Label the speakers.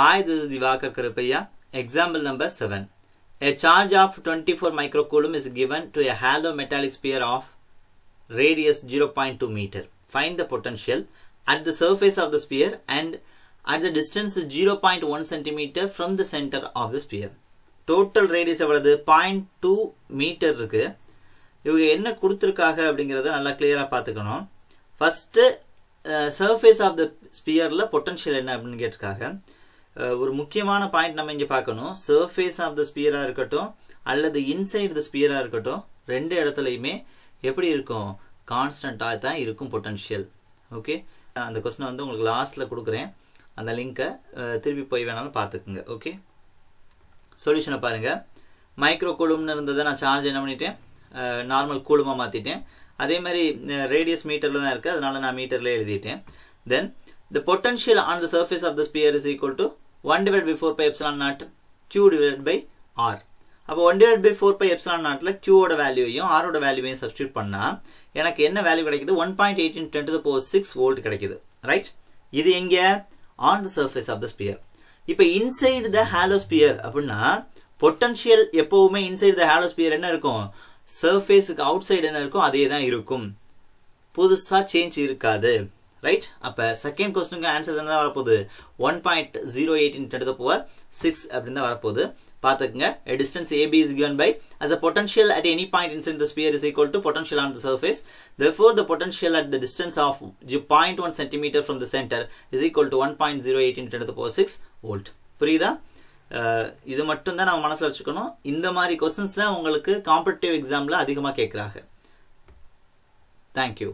Speaker 1: Hi, this is Divakar Karapaya. Example number 7. A charge of 24 microcoulomb is given to a hollow metallic sphere of radius 0.2 meter. Find the potential at the surface of the sphere and at the distance 0.1 centimeter from the center of the sphere. Total radius is 0.2 meter. Metre இருக்கு இவங்க என்ன கொடுத்துருக்காங்க அப்படிங்கிறத நல்லா கிளியராக பார்த்துக்கணும் first surface of the ஸ்பியரில் potential என்ன அப்படின்னு கேட்டிருக்காங்க ஒரு முக்கியமான பாயிண்ட் நம்ம இங்கே பார்க்கணும் சர்ஃபேஸ் ஆஃப் த ஸ்பியராக இருக்கட்டும் அல்லது இன்சைடு த ஸ்பியராக இருக்கட்டும் ரெண்டு இடத்துலையுமே எப்படி இருக்கும் கான்ஸ்டண்ட்டாக தான் இருக்கும் பொட்டன்ஷியல் ஓகே அந்த கொஸ்டினை வந்து உங்களுக்கு லாஸ்ட்டில் கொடுக்குறேன் அந்த லிங்க்கை திருப்பி போய் வேணாலும் பார்த்துக்குங்க ஓகே சொல்யூஷனை பாருங்கள் மைக்ரோ கூலும்னு இருந்ததை நான் சார்ஜ் என்ன பண்ணிட்டேன் நார்மல் கூலுமாக மாற்றிட்டேன் அதே மாதிரி ரேடியஸ் மீட்டரில் தான் இருக்குது அதனால் நான் மீட்டரில் எழுதிட்டேன் then the potential on the surface of the sphere is equal to 1 divided by 4 pi epsilon naught Q divided by R அப்போ 1 divided by 4 pi epsilon naughtல Q ஓட வேல்யூவையும் R ஓட வேல்யூவையும் substitute பண்ணா எனக்கு என்ன வேல்யூ கடைக்கிது 1.18 10 to the power 6 volt கடைக்கிது. Right? இது எங்கே? On the surface of the sphere. இப்போ inside the ஹாலோ sphere, அப்புன்னா, potential எப்போவுமே inside the ஹாலோ sphere என்ன இருக்கும் சர்ஃபேஸுக்கு outside என்ன இருக்கும் அதே தான் இருக்கும் புதுசா சேஞ்ச் இருக்காது ரைட் அப்போ செகண்ட் கொஸ்டினுக்கு ஆன்சர் என்ன தான் வரப்போகுது ஒன் பாயிண்ட் ஜீரோ எயிட்டின் எடுத்த பவர் சிக்ஸ் அப்படின்னு தான் வரப்போகுது பார்த்துக்குங்க distance AB is given by as a potential at any point inside the sphere is equal to potential on the surface therefore the potential at the distance of G point one centimetre from the centre is equal to one point zero eight into power six volt புரியுதா இது மட்டும் தான் நம்ம மனசில் வச்சுக்கணும் இந்த மாதிரி questions தான் உங்களுக்கு காம்படிட்டிவ் எக்ஸாமில் அதிகமாக கேட்குறாங்க தேங்க்யூ